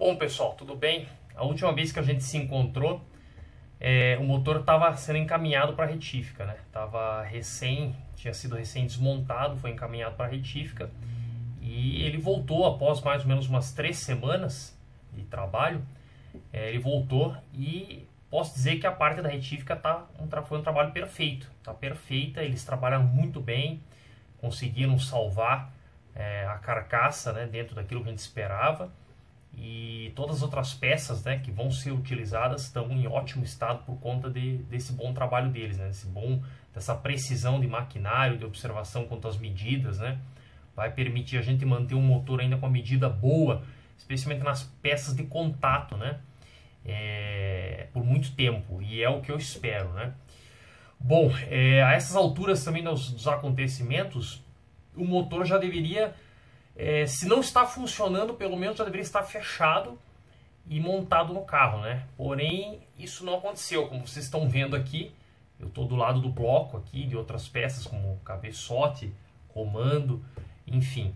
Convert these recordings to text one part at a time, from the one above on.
Bom, pessoal, tudo bem? A última vez que a gente se encontrou, é, o motor estava sendo encaminhado para a retífica, né? Tava recém, tinha sido recém desmontado, foi encaminhado para a retífica e ele voltou após mais ou menos umas três semanas de trabalho. É, ele voltou e posso dizer que a parte da retífica tá um, foi um trabalho perfeito, tá perfeita. Eles trabalharam muito bem, conseguiram salvar é, a carcaça né, dentro daquilo que a gente esperava e todas as outras peças né, que vão ser utilizadas estão em ótimo estado por conta de, desse bom trabalho deles, né, desse bom, dessa precisão de maquinário, de observação quanto às medidas, né, vai permitir a gente manter um motor ainda com a medida boa, especialmente nas peças de contato, né, é, por muito tempo, e é o que eu espero, né. Bom, é, a essas alturas também dos, dos acontecimentos, o motor já deveria é, se não está funcionando, pelo menos já deveria estar fechado e montado no carro, né? Porém, isso não aconteceu, como vocês estão vendo aqui. Eu estou do lado do bloco aqui, de outras peças, como cabeçote, comando, enfim.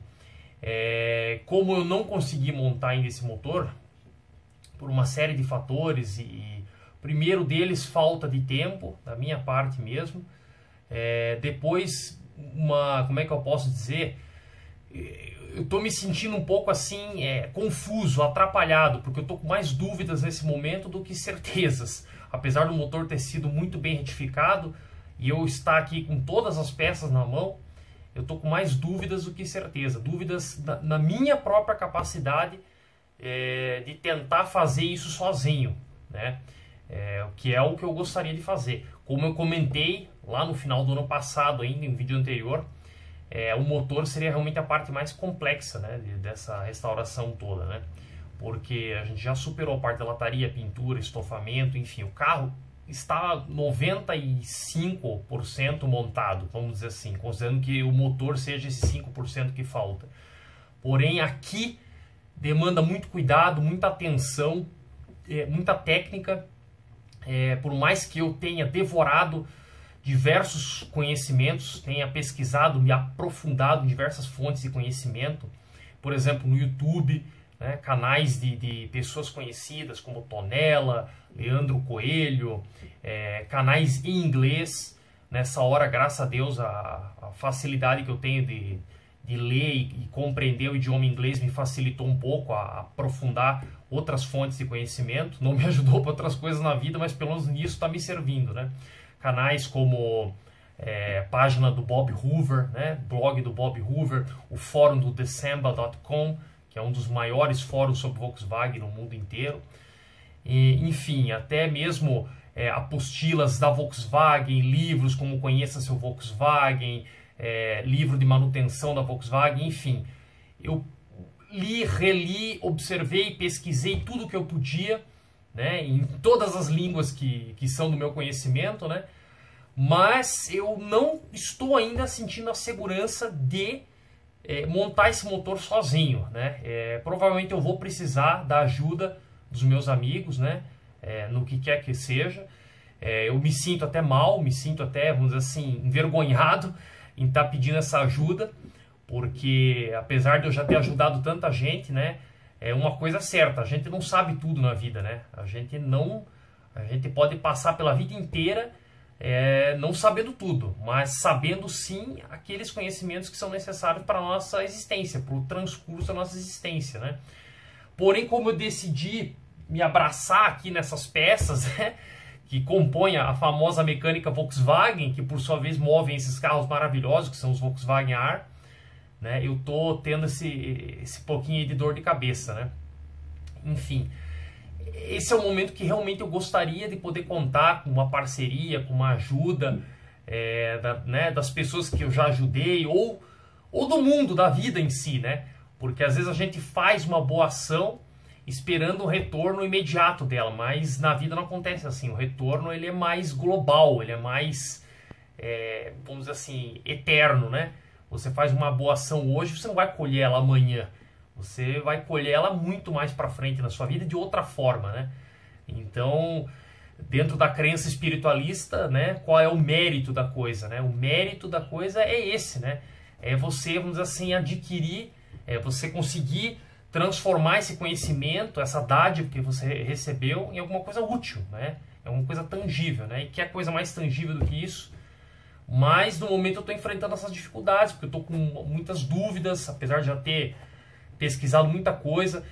É, como eu não consegui montar ainda esse motor, por uma série de fatores, e, e primeiro deles, falta de tempo, da minha parte mesmo. É, depois, uma, como é que eu posso dizer? eu tô me sentindo um pouco assim, é, confuso, atrapalhado, porque eu tô com mais dúvidas nesse momento do que certezas. Apesar do motor ter sido muito bem retificado e eu estar aqui com todas as peças na mão, eu tô com mais dúvidas do que certeza. Dúvidas na, na minha própria capacidade é, de tentar fazer isso sozinho, né? É, que é o que eu gostaria de fazer. Como eu comentei lá no final do ano passado, ainda em um vídeo anterior, é, o motor seria realmente a parte mais complexa né, dessa restauração toda, né? Porque a gente já superou a parte da lataria, pintura, estofamento, enfim, o carro está 95% montado, vamos dizer assim, considerando que o motor seja esse 5% que falta. Porém, aqui demanda muito cuidado, muita atenção, é, muita técnica. É, por mais que eu tenha devorado diversos conhecimentos, tenha pesquisado, me aprofundado em diversas fontes de conhecimento, por exemplo, no YouTube, né, canais de, de, pessoas conhecidas como Tonela, Leandro Coelho, é, canais em inglês. Nessa hora, graças a Deus, a, a facilidade que eu tenho de, de ler e, compreender o idioma inglês me facilitou um pouco a, a aprofundar outras fontes de conhecimento. Não me ajudou para outras coisas na vida, mas pelo menos nisso está me servindo, né? canais como é, página do Bob Hoover, né, blog do Bob Hoover, o fórum do December.com, que é um dos maiores fóruns sobre Volkswagen no mundo inteiro. E, enfim, até mesmo é, apostilas da Volkswagen, livros como Conheça Seu Volkswagen, é, livro de manutenção da Volkswagen, enfim. Eu li, reli, observei, pesquisei tudo o que eu podia né, em todas as línguas que, que são do meu conhecimento, né, mas eu não estou ainda sentindo a segurança de é, montar esse motor sozinho, né, é, provavelmente eu vou precisar da ajuda dos meus amigos, né, é, no que quer que seja, é, eu me sinto até mal, me sinto até, vamos dizer assim, envergonhado em estar tá pedindo essa ajuda, porque apesar de eu já ter ajudado tanta gente, né, é uma coisa certa, a gente não sabe tudo na vida, né? A gente não, a gente pode passar pela vida inteira é, não sabendo tudo, mas sabendo sim aqueles conhecimentos que são necessários para a nossa existência, para o transcurso da nossa existência, né? Porém, como eu decidi me abraçar aqui nessas peças, né? que compõem a famosa mecânica Volkswagen, que por sua vez movem esses carros maravilhosos que são os Volkswagen Ar, né? Eu tô tendo esse, esse pouquinho de dor de cabeça, né? Enfim, esse é o momento que realmente eu gostaria de poder contar com uma parceria, com uma ajuda é, da, né, das pessoas que eu já ajudei ou, ou do mundo, da vida em si, né? Porque às vezes a gente faz uma boa ação esperando um retorno imediato dela, mas na vida não acontece assim. O retorno ele é mais global, ele é mais, é, vamos dizer assim, eterno, né? Você faz uma boa ação hoje, você não vai colher ela amanhã. Você vai colher ela muito mais para frente na sua vida de outra forma, né? Então, dentro da crença espiritualista, né, qual é o mérito da coisa, né? O mérito da coisa é esse, né? É você, vamos dizer assim, adquirir, é você conseguir transformar esse conhecimento, essa dádiva que você recebeu em alguma coisa útil, né? É uma coisa tangível, né? E que é coisa mais tangível do que isso? Mas no momento eu estou enfrentando essas dificuldades, porque eu estou com muitas dúvidas, apesar de já ter pesquisado muita coisa.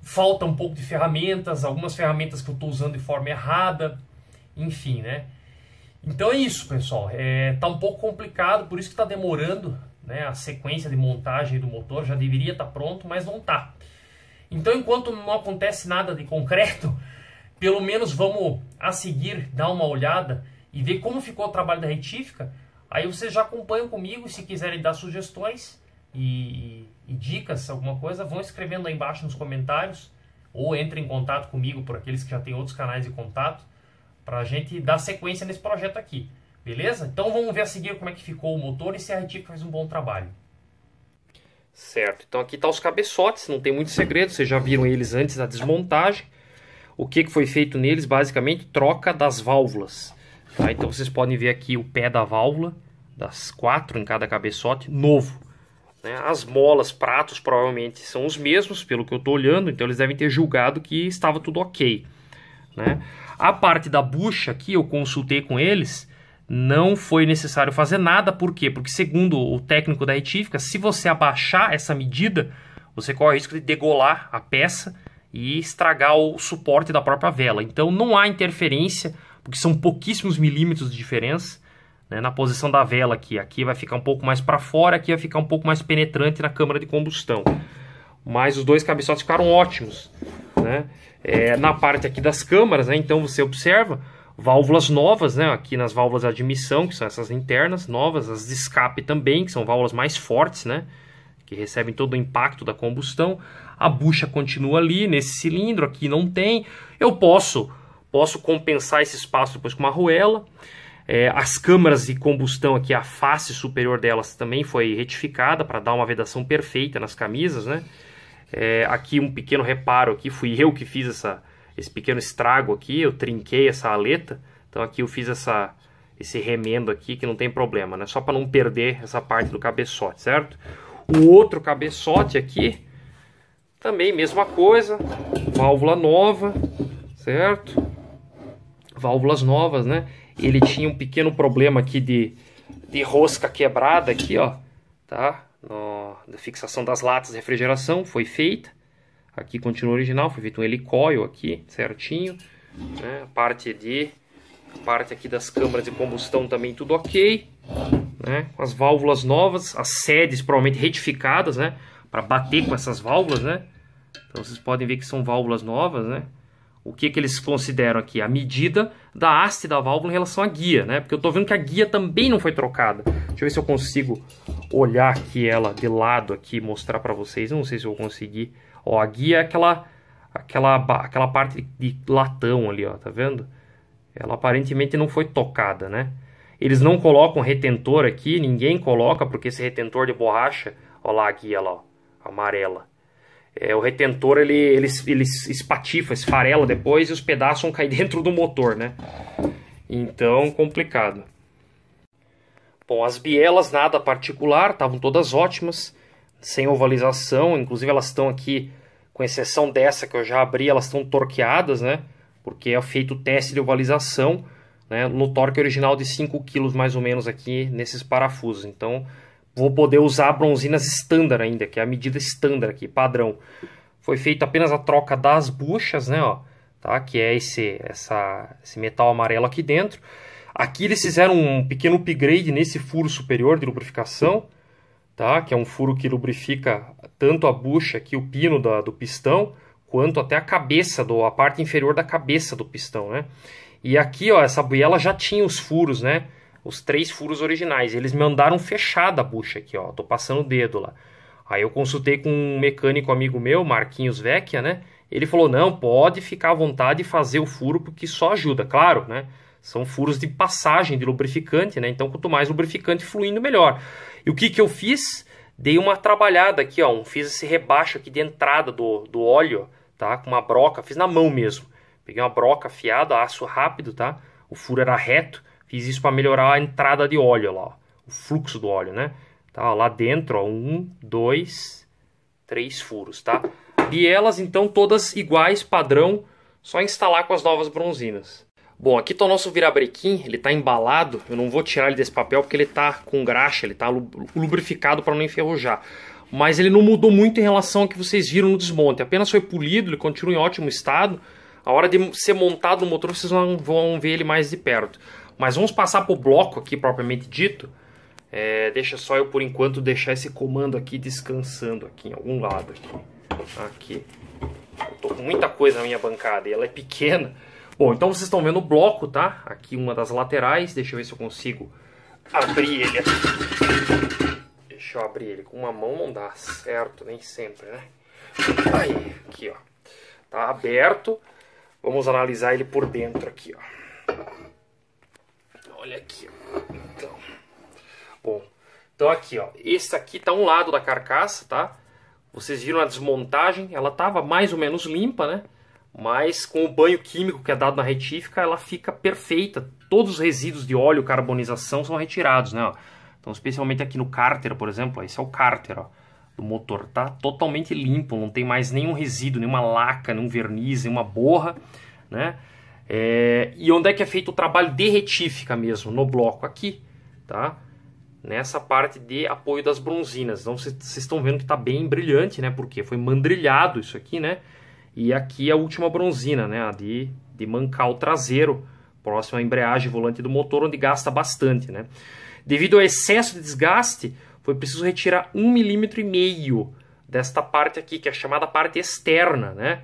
Falta um pouco de ferramentas, algumas ferramentas que eu estou usando de forma errada, enfim, né? Então é isso, pessoal. É, tá um pouco complicado, por isso que está demorando né, a sequência de montagem do motor. Já deveria estar tá pronto, mas não está. Então, enquanto não acontece nada de concreto, pelo menos vamos a seguir dar uma olhada e ver como ficou o trabalho da retífica, aí vocês já acompanham comigo. Se quiserem dar sugestões e, e, dicas, alguma coisa, vão escrevendo aí embaixo nos comentários ou entrem em contato comigo por aqueles que já têm outros canais de contato para a gente dar sequência nesse projeto aqui. Beleza? Então vamos ver a seguir como é que ficou o motor e se a retífica fez um bom trabalho. Certo, então aqui estão tá os cabeçotes, não tem muito segredo, vocês já viram eles antes da desmontagem. O que, que foi feito neles? Basicamente, troca das válvulas. Tá? Então vocês podem ver aqui o pé da válvula, das quatro em cada cabeçote, novo. Né? As molas, pratos provavelmente são os mesmos, pelo que eu estou olhando, então eles devem ter julgado que estava tudo ok. Né? A parte da bucha aqui, eu consultei com eles, não foi necessário fazer nada, por quê? Porque segundo o técnico da retífica, se você abaixar essa medida, você corre o risco de degolar a peça e estragar o suporte da própria vela. Então não há interferência porque são pouquíssimos milímetros de diferença né, na posição da vela aqui. Aqui vai ficar um pouco mais para fora, aqui vai ficar um pouco mais penetrante na câmara de combustão. Mas os dois cabeçotes ficaram ótimos. Né? É, na parte aqui das câmaras, né, então você observa válvulas novas, né? Aqui nas válvulas de admissão, que são essas internas novas, as de escape também, que são válvulas mais fortes, né? Que recebem todo o impacto da combustão. A bucha continua ali nesse cilindro, aqui não tem. Eu posso Posso compensar esse espaço depois com uma arruela. É, as câmaras de combustão aqui, a face superior delas também foi retificada para dar uma vedação perfeita nas camisas, né? É, aqui um pequeno reparo aqui, fui eu que fiz essa, esse pequeno estrago aqui, eu trinquei essa aleta, então aqui eu fiz essa, esse remendo aqui que não tem problema, né? Só para não perder essa parte do cabeçote, certo? O outro cabeçote aqui, também mesma coisa, válvula nova, certo? válvulas novas, né? Ele tinha um pequeno problema aqui de, de rosca quebrada aqui, ó, tá? No, da fixação das latas de refrigeração foi feita. Aqui continua original, foi feito um helicoil aqui, certinho. Né? A parte de parte aqui das câmaras de combustão também tudo ok. Né? As válvulas novas, as sedes provavelmente retificadas, né? Para bater com essas válvulas, né? Então vocês podem ver que são válvulas novas, né? o que, que eles consideram aqui? A medida da haste da válvula em relação à guia, né? Porque eu estou vendo que a guia também não foi trocada. Deixa eu ver se eu consigo olhar aqui ela de lado aqui mostrar para vocês. Eu não sei se eu vou conseguir. Ó, a guia é aquela, aquela, aquela parte de latão ali, ó, tá vendo? Ela aparentemente não foi tocada, né? Eles não colocam retentor aqui, ninguém coloca, porque esse retentor de borracha... olha lá a guia lá, ó, amarela. É, o retentor ele, ele, ele espatifa, esfarela depois e os pedaços vão cair dentro do motor, né? Então, complicado. Bom, as bielas nada particular, estavam todas ótimas, sem ovalização, inclusive elas estão aqui, com exceção dessa que eu já abri, elas estão torqueadas, né? Porque é feito o teste de ovalização, né? No torque original de 5 kg mais ou menos aqui nesses parafusos, então vou poder usar bronzinas estándar ainda, que é a medida estándar aqui, padrão. Foi feita apenas a troca das buchas, né, ó, tá? Que é esse, essa, esse metal amarelo aqui dentro. Aqui eles fizeram um pequeno upgrade nesse furo superior de lubrificação, tá? Que é um furo que lubrifica tanto a bucha aqui, o pino da, do pistão, quanto até a cabeça, do, a parte inferior da cabeça do pistão, né? E aqui, ó, essa biela já tinha os furos, né? os três furos originais. Eles me mandaram fechada a bucha aqui, ó. Tô passando o dedo lá. Aí eu consultei com um mecânico amigo meu, Marquinhos Vecchia, né? Ele falou: não, pode ficar à vontade e fazer o furo, porque só ajuda, claro, né? São furos de passagem de lubrificante, né? Então, quanto mais lubrificante fluindo, melhor. E o que, que eu fiz? Dei uma trabalhada aqui, ó. Fiz esse rebaixo aqui de entrada do, do óleo, tá? Com uma broca, fiz na mão mesmo. Peguei uma broca afiada, aço rápido, tá? O furo era reto Fiz isso para melhorar a entrada de óleo lá, ó, o fluxo do óleo, né? Tá lá dentro, ó, um, dois, três furos, tá? elas então todas iguais, padrão, só instalar com as novas bronzinas. Bom, aqui está o nosso virabrequim, ele está embalado, eu não vou tirar ele desse papel porque ele está com graxa, ele está lubrificado para não enferrujar. Mas ele não mudou muito em relação ao que vocês viram no desmonte, apenas foi polido, ele continua em ótimo estado. A hora de ser montado no motor vocês vão ver ele mais de perto. Mas vamos passar para o bloco aqui propriamente dito. É, deixa só eu por enquanto deixar esse comando aqui descansando aqui em algum lado. Aqui. aqui. Eu tô com muita coisa na minha bancada e ela é pequena. Bom, então vocês estão vendo o bloco, tá? Aqui uma das laterais. Deixa eu ver se eu consigo abrir ele aqui. Deixa eu abrir ele. Com uma mão não dá certo, nem sempre, né? Aí, aqui, ó. Tá aberto. Vamos analisar ele por dentro aqui, ó. Olha aqui, Então. Bom, então aqui, ó. Esse aqui tá um lado da carcaça, tá? Vocês viram a desmontagem, ela tava mais ou menos limpa, né? Mas com o banho químico que é dado na retífica, ela fica perfeita. Todos os resíduos de óleo, carbonização são retirados, né? Então, especialmente aqui no cárter, por exemplo, esse é o cárter, ó, do motor, tá totalmente limpo, não tem mais nenhum resíduo, nenhuma laca, nenhum verniz, nenhuma borra, né? É, e onde é que é feito o trabalho de retífica mesmo? No bloco aqui, tá? Nessa parte de apoio das bronzinas. Então vocês estão vendo que está bem brilhante, né? Porque foi mandrilhado isso aqui, né? E aqui é a última bronzina, né? A de, de mancal traseiro, próximo à embreagem volante do motor, onde gasta bastante, né? Devido ao excesso de desgaste, foi preciso retirar um milímetro e meio desta parte aqui, que é chamada parte externa, né?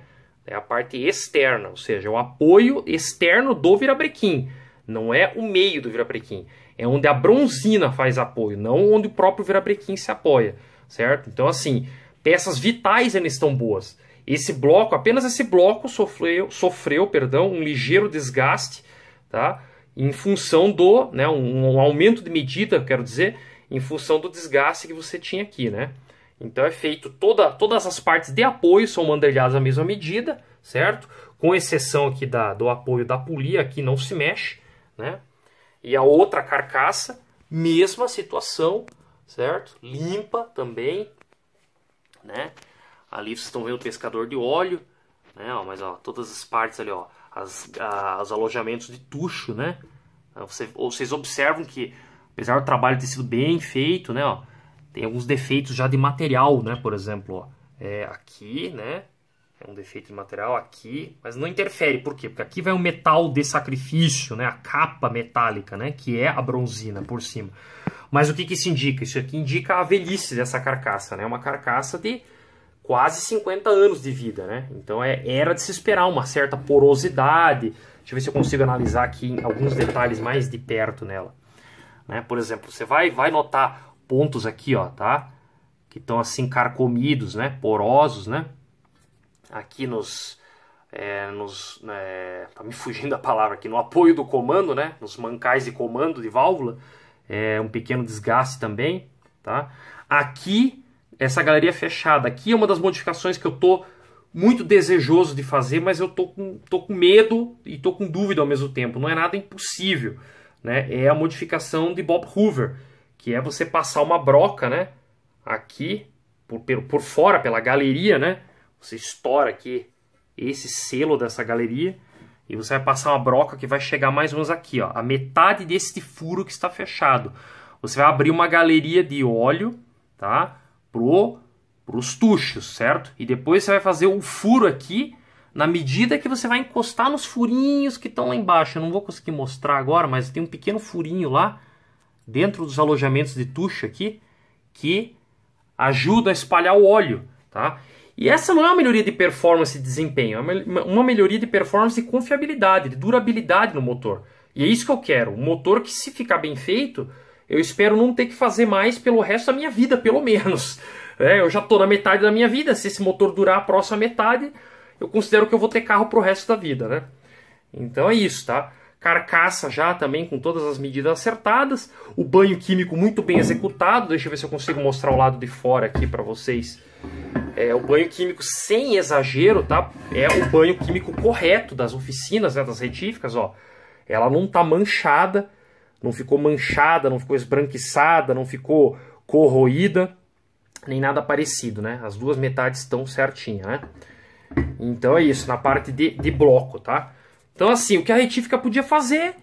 É a parte externa, ou seja, o apoio externo do virabrequim. Não é o meio do virabrequim. É onde a bronzina faz apoio, não onde o próprio virabrequim se apoia, certo? Então, assim, peças vitais ainda estão boas. Esse bloco, apenas esse bloco sofreu, sofreu perdão, um ligeiro desgaste, tá? Em função do, né, um, um aumento de medida, quero dizer, em função do desgaste que você tinha aqui, né? Então é feito toda, todas as partes de apoio são mandelhadas à mesma medida, certo? Com exceção aqui da, do apoio da polia, aqui não se mexe, né? E a outra carcaça, mesma situação, certo? Limpa também, né? Ali vocês estão vendo o pescador de óleo, né? Ó, mas ó, todas as partes ali, ó, as, a, os alojamentos de tucho, né? Então, você, vocês observam que, apesar do trabalho ter sido bem feito, né? Ó, tem alguns defeitos já de material, né? Por exemplo, ó, é aqui, né? É um defeito de material aqui, mas não interfere, por quê? Porque aqui vai o um metal de sacrifício, né? A capa metálica, né? Que é a bronzina por cima. Mas o que, que isso indica? Isso aqui indica a velhice dessa carcaça, né? Uma carcaça de quase 50 anos de vida, né? Então é, era de se esperar uma certa porosidade. Deixa eu ver se eu consigo analisar aqui alguns detalhes mais de perto nela. Né? Por exemplo, você vai, vai notar pontos aqui, ó, tá? Que estão assim carcomidos, né? Porosos, né? Aqui nos... É, nos é, tá me fugindo a palavra aqui, no apoio do comando, né? Nos mancais de comando de válvula. É um pequeno desgaste também, tá? Aqui, essa galeria fechada. Aqui é uma das modificações que eu tô muito desejoso de fazer, mas eu tô com, tô com medo e tô com dúvida ao mesmo tempo. Não é nada impossível, né? É a modificação de Bob Hoover, que é você passar uma broca, né? Aqui, por, por fora, pela galeria, né? Você estoura aqui esse selo dessa galeria e você vai passar uma broca que vai chegar mais ou menos aqui, ó, a metade deste furo que está fechado. Você vai abrir uma galeria de óleo, tá? Pro os tuchos, certo? E depois você vai fazer o um furo aqui na medida que você vai encostar nos furinhos que estão lá embaixo. Eu não vou conseguir mostrar agora, mas tem um pequeno furinho lá dentro dos alojamentos de tucha aqui que ajuda a espalhar o óleo, tá? E essa não é uma melhoria de performance e desempenho, é uma melhoria de performance e confiabilidade, de durabilidade no motor. E é isso que eu quero, um motor que se ficar bem feito, eu espero não ter que fazer mais pelo resto da minha vida, pelo menos. É, eu já estou na metade da minha vida, se esse motor durar a próxima metade, eu considero que eu vou ter carro para o resto da vida, né? Então é isso, tá? carcaça já também com todas as medidas acertadas, o banho químico muito bem executado. Deixa eu ver se eu consigo mostrar o lado de fora aqui para vocês. É, o banho químico sem exagero, tá? É o banho químico correto das oficinas, né, das retíficas, ó. Ela não tá manchada, não ficou manchada, não ficou esbranquiçada, não ficou corroída, nem nada parecido, né? As duas metades estão certinha, né? Então é isso, na parte de, de bloco, tá? Então, assim, o que a retífica podia fazer,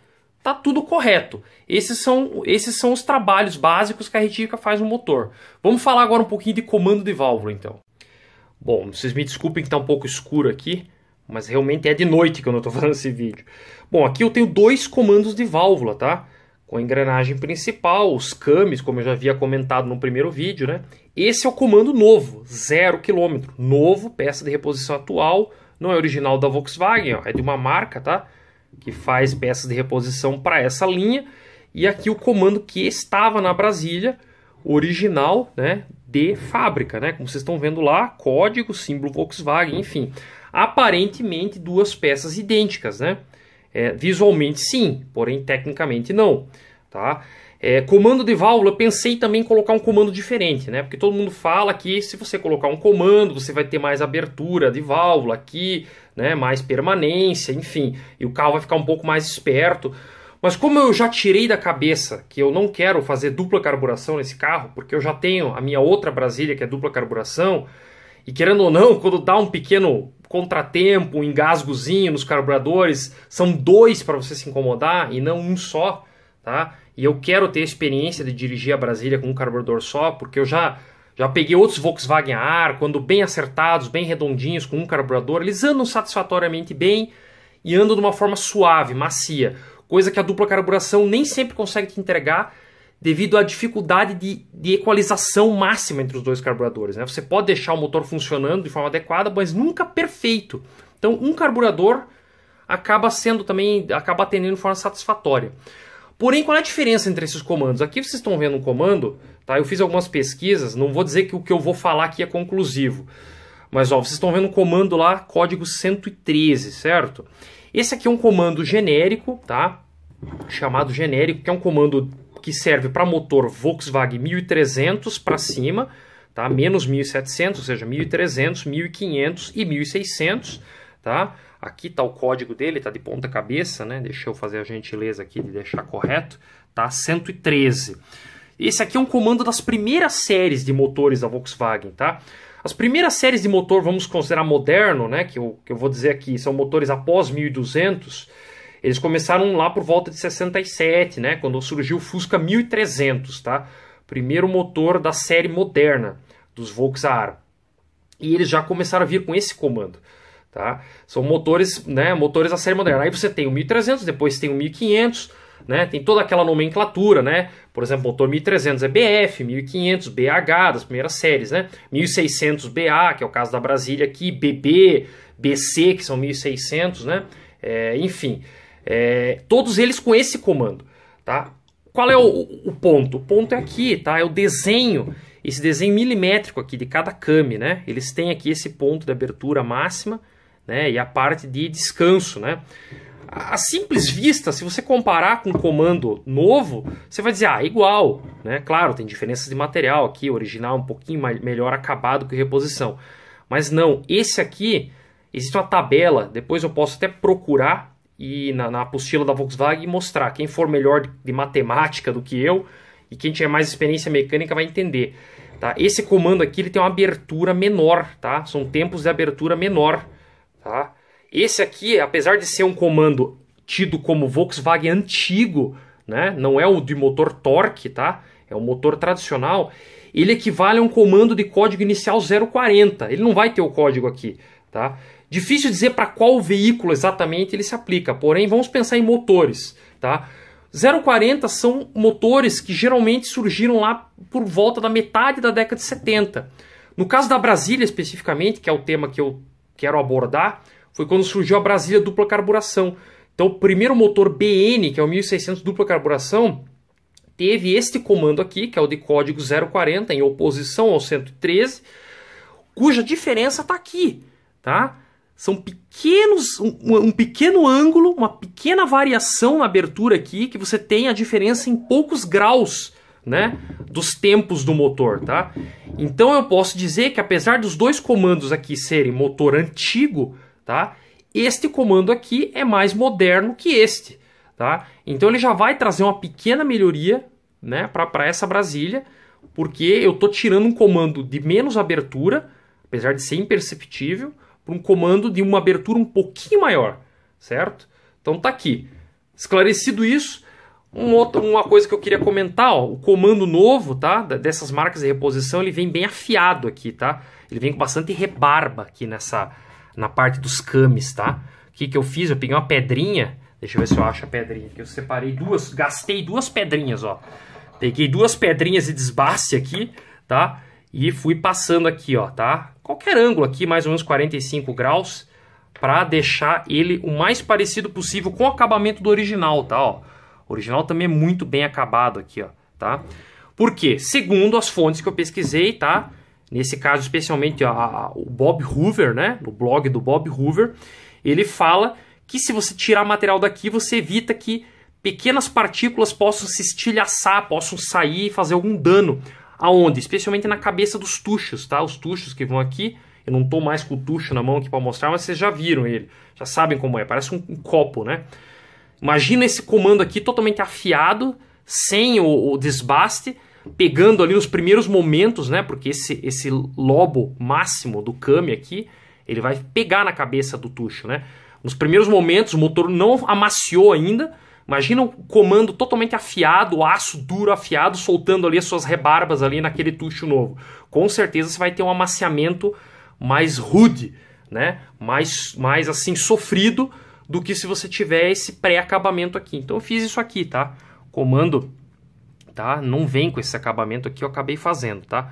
tá tudo correto. Esses são, esses são os trabalhos básicos que a retífica faz no motor. Vamos falar agora um pouquinho de comando de válvula, então. Bom, vocês me desculpem que está um pouco escuro aqui, mas realmente é de noite que eu não estou fazendo esse vídeo. Bom, aqui eu tenho dois comandos de válvula, tá? Com a engrenagem principal, os cames, como eu já havia comentado no primeiro vídeo, né? Esse é o comando novo, zero quilômetro, novo, peça de reposição atual, não é original da Volkswagen, ó, é de uma marca, tá? Que faz peças de reposição para essa linha. E aqui o comando que estava na Brasília, original, né? De fábrica, né? Como vocês estão vendo lá, código, símbolo Volkswagen, enfim. Aparentemente duas peças idênticas, né? É, visualmente sim, porém tecnicamente não, tá? É, comando de válvula, pensei também em colocar um comando diferente, né? Porque todo mundo fala que se você colocar um comando, você vai ter mais abertura de válvula aqui, né? Mais permanência, enfim, e o carro vai ficar um pouco mais esperto. Mas como eu já tirei da cabeça que eu não quero fazer dupla carburação nesse carro, porque eu já tenho a minha outra Brasília que é dupla carburação, e querendo ou não, quando dá um pequeno contratempo, um engasgozinho nos carburadores, são dois para você se incomodar e não um só, tá? E eu quero ter experiência de dirigir a Brasília com um carburador só, porque eu já já peguei outros Volkswagen Ar, quando bem acertados, bem redondinhos, com um carburador, eles andam satisfatoriamente bem e andam de uma forma suave, macia, coisa que a dupla carburação nem sempre consegue te entregar devido à dificuldade de, de equalização máxima entre os dois carburadores. Né? Você pode deixar o motor funcionando de forma adequada, mas nunca perfeito. Então, um carburador acaba sendo também, acaba atendendo de forma satisfatória. Porém, qual é a diferença entre esses comandos? Aqui vocês estão vendo um comando, tá? Eu fiz algumas pesquisas, não vou dizer que o que eu vou falar aqui é conclusivo. Mas ó, vocês estão vendo um comando lá, código 113, certo? Esse aqui é um comando genérico, tá? Chamado genérico, que é um comando que serve para motor Volkswagen 1300 para cima, tá? Menos 1700, ou seja, 1300, 1500 e 1600, tá? Aqui está o código dele, está de ponta cabeça, né? Deixa eu fazer a gentileza aqui de deixar correto, tá? 113. Esse aqui é um comando das primeiras séries de motores da Volkswagen, tá? As primeiras séries de motor, vamos considerar moderno, né? Que eu, que eu vou dizer aqui, são motores após 1200. Eles começaram lá por volta de 67, né? Quando surgiu o Fusca 1300, tá? Primeiro motor da série moderna dos Volkswagen. E eles já começaram a vir com esse comando. Tá? São motores, né, motores a série moderna. Aí você tem o 1300, depois tem o 1500, né, tem toda aquela nomenclatura, né? Por exemplo, motor 1300 é BF, 1500 BH das primeiras séries, né? 1600 BA, que é o caso da Brasília aqui, BB, BC, que são 1600, né? É, enfim, é, todos eles com esse comando, tá? Qual é o, o, ponto? O ponto é aqui, tá? É o desenho, esse desenho milimétrico aqui de cada cami, né? Eles têm aqui esse ponto de abertura máxima, né, e a parte de descanso. Né? A simples vista, se você comparar com um comando novo, você vai dizer, ah, igual. Né? Claro, tem diferenças de material aqui, original um pouquinho mais, melhor acabado que reposição. Mas não, esse aqui, existe uma tabela, depois eu posso até procurar e na, na apostila da Volkswagen e mostrar. Quem for melhor de, de matemática do que eu e quem tiver mais experiência mecânica vai entender. Tá? Esse comando aqui ele tem uma abertura menor, tá? São tempos de abertura menor. Tá? Esse aqui, apesar de ser um comando tido como Volkswagen antigo, né? não é o de motor torque, tá? é o motor tradicional, ele equivale a um comando de código inicial 040. Ele não vai ter o código aqui. Tá? Difícil dizer para qual veículo exatamente ele se aplica, porém vamos pensar em motores. Tá? 040 são motores que geralmente surgiram lá por volta da metade da década de 70. No caso da Brasília especificamente, que é o tema que eu quero abordar foi quando surgiu a Brasília dupla carburação. Então, o primeiro motor BN, que é o 1600 dupla carburação, teve este comando aqui, que é o de código 040, em oposição ao 113, cuja diferença está aqui, tá? São pequenos, um, um, pequeno ângulo, uma pequena variação na abertura aqui, que você tem a diferença em poucos graus né, dos tempos do motor, tá? Então eu posso dizer que apesar dos dois comandos aqui serem motor antigo, tá? Este comando aqui é mais moderno que este, tá? Então ele já vai trazer uma pequena melhoria, né, para essa Brasília, porque eu tô tirando um comando de menos abertura, apesar de ser imperceptível, para um comando de uma abertura um pouquinho maior, certo? Então tá aqui. Esclarecido isso, um outro, uma coisa que eu queria comentar, ó, o comando novo, tá? Dessas marcas de reposição, ele vem bem afiado aqui, tá? Ele vem com bastante rebarba aqui nessa, na parte dos cames, tá? O que, que eu fiz? Eu peguei uma pedrinha, deixa eu ver se eu acho a pedrinha, que eu separei duas, gastei duas pedrinhas, ó. Peguei duas pedrinhas de desbaste aqui, tá? E fui passando aqui, ó, tá? Qualquer ângulo aqui, mais ou menos 45 graus, para deixar ele o mais parecido possível com o acabamento do original, tá, ó. O original também é muito bem acabado aqui, ó, tá? Porque, segundo as fontes que eu pesquisei, tá? Nesse caso, especialmente a, a, o Bob Hoover, né? No blog do Bob Hoover, ele fala que se você tirar material daqui, você evita que pequenas partículas possam se estilhaçar, possam sair e fazer algum dano. Aonde? Especialmente na cabeça dos tuchos, tá? Os tuchos que vão aqui. Eu não estou mais com o tucho na mão aqui para mostrar, mas vocês já viram ele. Já sabem como é. Parece um, um copo, né? Imagina esse comando aqui totalmente afiado, sem o, o desbaste, pegando ali nos primeiros momentos, né? Porque esse, esse lobo máximo do Kami aqui, ele vai pegar na cabeça do Tuxo, né? Nos primeiros momentos o motor não amaciou ainda. Imagina um comando totalmente afiado, aço duro afiado, soltando ali as suas rebarbas ali naquele tucho novo. Com certeza você vai ter um amaciamento mais rude, né? Mais, mais assim sofrido do que se você tiver esse pré-acabamento aqui. Então eu fiz isso aqui, tá? Comando, tá? Não vem com esse acabamento aqui, eu acabei fazendo, tá?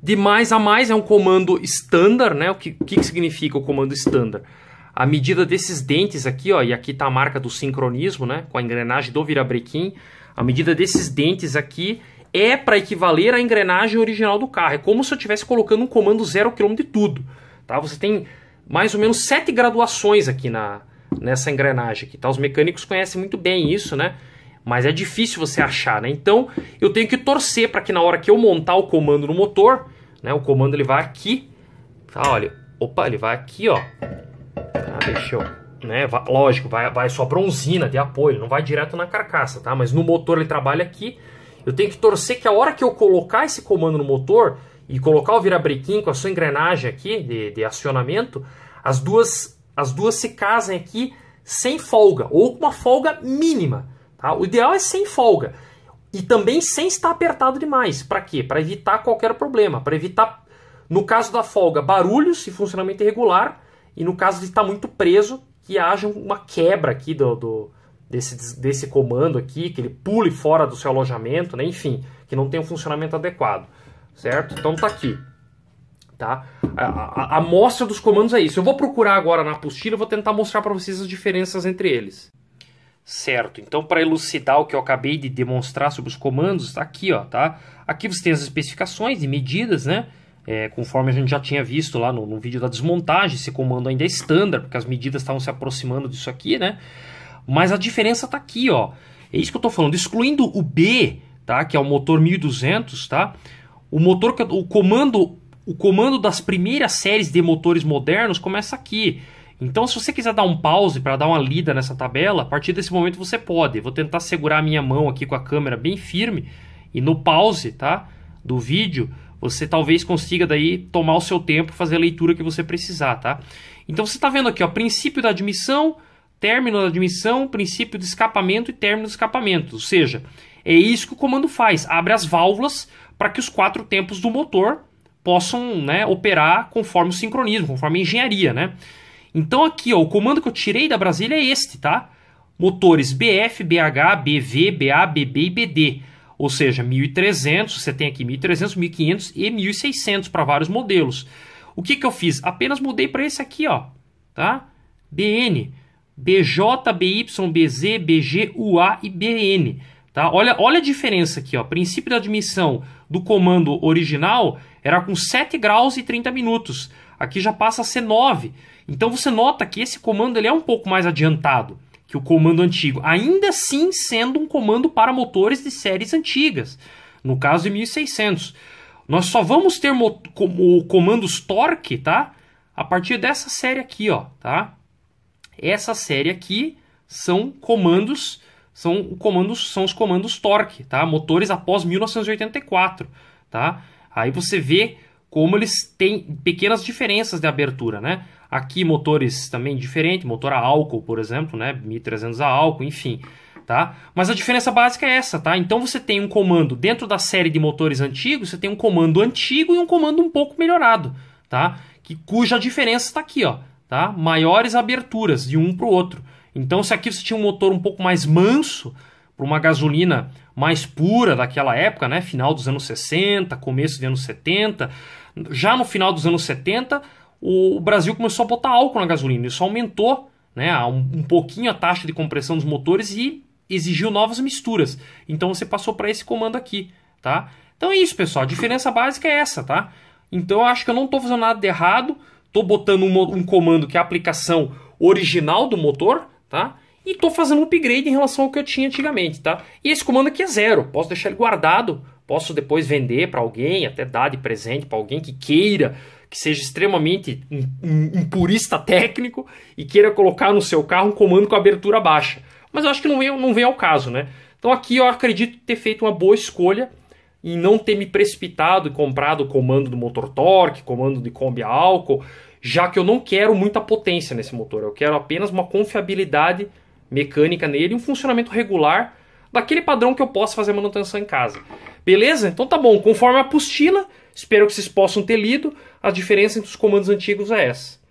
De mais a mais é um comando standard, né? O que, que, que significa o comando standard? A medida desses dentes aqui, ó, e aqui tá a marca do sincronismo, né? Com a engrenagem do virabrequim. A medida desses dentes aqui é para equivaler à engrenagem original do carro. É como se eu estivesse colocando um comando zero quilômetro de tudo. Tá? Você tem mais ou menos sete graduações aqui na, nessa engrenagem aqui, tá? Os mecânicos conhecem muito bem isso, né? Mas é difícil você achar, né? Então, eu tenho que torcer para que na hora que eu montar o comando no motor, né? O comando ele vai aqui, tá? Olha, opa, ele vai aqui, ó. Ah, deixa eu né, lógico, vai, vai só bronzina de apoio, não vai direto na carcaça, tá? Mas no motor ele trabalha aqui. Eu tenho que torcer que a hora que eu colocar esse comando no motor e colocar o virabrequim com a sua engrenagem aqui de, de acionamento, as duas as duas se casem aqui sem folga ou com uma folga mínima. Tá? O ideal é sem folga e também sem estar apertado demais. Para quê? Para evitar qualquer problema, para evitar, no caso da folga, barulhos e funcionamento irregular e no caso de estar muito preso, que haja uma quebra aqui do, do desse, desse comando aqui, que ele pule fora do seu alojamento, né? enfim, que não tenha um funcionamento adequado, certo? Então tá aqui tá? A, a, a mostra dos comandos é isso. Eu vou procurar agora na apostila, vou tentar mostrar para vocês as diferenças entre eles. Certo, então para elucidar o que eu acabei de demonstrar sobre os comandos, tá aqui ó, tá? Aqui você tem as especificações e medidas, né? É, conforme a gente já tinha visto lá no, no vídeo da desmontagem, esse comando ainda é standard, porque as medidas estavam se aproximando disso aqui, né? Mas a diferença tá aqui, ó. É isso que eu tô falando, excluindo o B, tá? Que é o motor 1200, tá? O motor, o comando o comando das primeiras séries de motores modernos começa aqui. Então, se você quiser dar um pause para dar uma lida nessa tabela, a partir desse momento você pode. Vou tentar segurar a minha mão aqui com a câmera bem firme e no pause, tá, do vídeo, você talvez consiga daí tomar o seu tempo, fazer a leitura que você precisar, tá? Então você está vendo aqui, ó, princípio da admissão, término da admissão, princípio de escapamento e término de escapamento. Ou seja, é isso que o comando faz, abre as válvulas para que os quatro tempos do motor possam né, operar conforme o sincronismo, conforme a engenharia, né? Então aqui, ó, o comando que eu tirei da Brasília é este, tá? Motores BF, BH, BV, BA, BB e BD. Ou seja, 1300, você tem aqui 1300, 1500 e 1600 para vários modelos. O que, que eu fiz? Apenas mudei para esse aqui, ó, tá? BN, BJ, BY, BZ, BG, UA e BN. Tá? Olha, olha a diferença aqui, ó. princípio da admissão do comando original era com 7 graus e 30 minutos. Aqui já passa a ser 9. Então você nota que esse comando ele é um pouco mais adiantado que o comando antigo, ainda assim sendo um comando para motores de séries antigas, no caso de 1600. Nós só vamos ter como comandos torque, tá? A partir dessa série aqui, ó, tá? Essa série aqui são comandos são comandos são os comandos torque, tá? Motores após 1984, tá? Aí você vê como eles têm pequenas diferenças de abertura, né? Aqui motores também diferentes, motor a álcool, por exemplo, né? 1300 a álcool, enfim, tá? Mas a diferença básica é essa, tá? Então você tem um comando dentro da série de motores antigos, você tem um comando antigo e um comando um pouco melhorado, tá? Que cuja diferença está aqui, ó, tá? Maiores aberturas de um para o outro. Então se aqui você tinha um motor um pouco mais manso para uma gasolina mais pura daquela época, né? Final dos anos 60, começo dos anos 70. Já no final dos anos 70, o Brasil começou a botar álcool na gasolina. Isso aumentou né, um, um pouquinho a taxa de compressão dos motores e exigiu novas misturas. Então você passou para esse comando aqui, tá? Então é isso, pessoal. A diferença básica é essa, tá? Então eu acho que eu não estou fazendo nada de errado. Estou botando um, um comando que é a aplicação original do motor, tá? e estou fazendo um upgrade em relação ao que eu tinha antigamente, tá? E esse comando aqui é zero, posso deixar ele guardado, posso depois vender para alguém, até dar de presente para alguém que queira, que seja extremamente um, um, um, purista técnico e queira colocar no seu carro um comando com abertura baixa. Mas eu acho que não vem, não vem ao caso, né? Então aqui eu acredito ter feito uma boa escolha em não ter me precipitado e comprado o comando do motor torque, comando de Kombi álcool, já que eu não quero muita potência nesse motor, eu quero apenas uma confiabilidade mecânica nele, um funcionamento regular daquele padrão que eu posso fazer manutenção em casa. Beleza? Então tá bom, conforme a apostila, espero que vocês possam ter lido, a diferença entre os comandos antigos é essa.